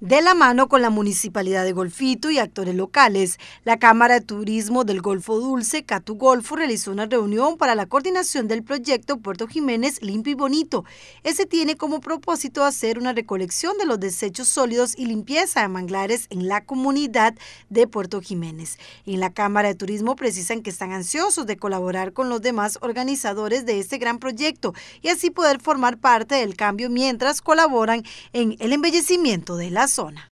De la mano con la Municipalidad de Golfito y actores locales, la Cámara de Turismo del Golfo Dulce, Catu Golfo, realizó una reunión para la coordinación del proyecto Puerto Jiménez Limpio y Bonito. Ese tiene como propósito hacer una recolección de los desechos sólidos y limpieza de manglares en la comunidad de Puerto Jiménez. En la Cámara de Turismo precisan que están ansiosos de colaborar con los demás organizadores de este gran proyecto y así poder formar parte del cambio mientras colaboran en el embellecimiento de las sona